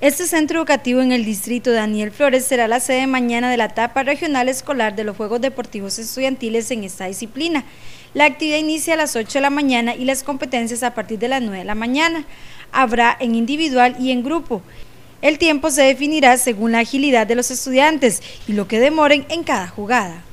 Este centro educativo en el distrito Daniel Flores será la sede mañana de la etapa regional escolar de los Juegos Deportivos Estudiantiles en esta disciplina. La actividad inicia a las 8 de la mañana y las competencias a partir de las 9 de la mañana. Habrá en individual y en grupo. El tiempo se definirá según la agilidad de los estudiantes y lo que demoren en cada jugada.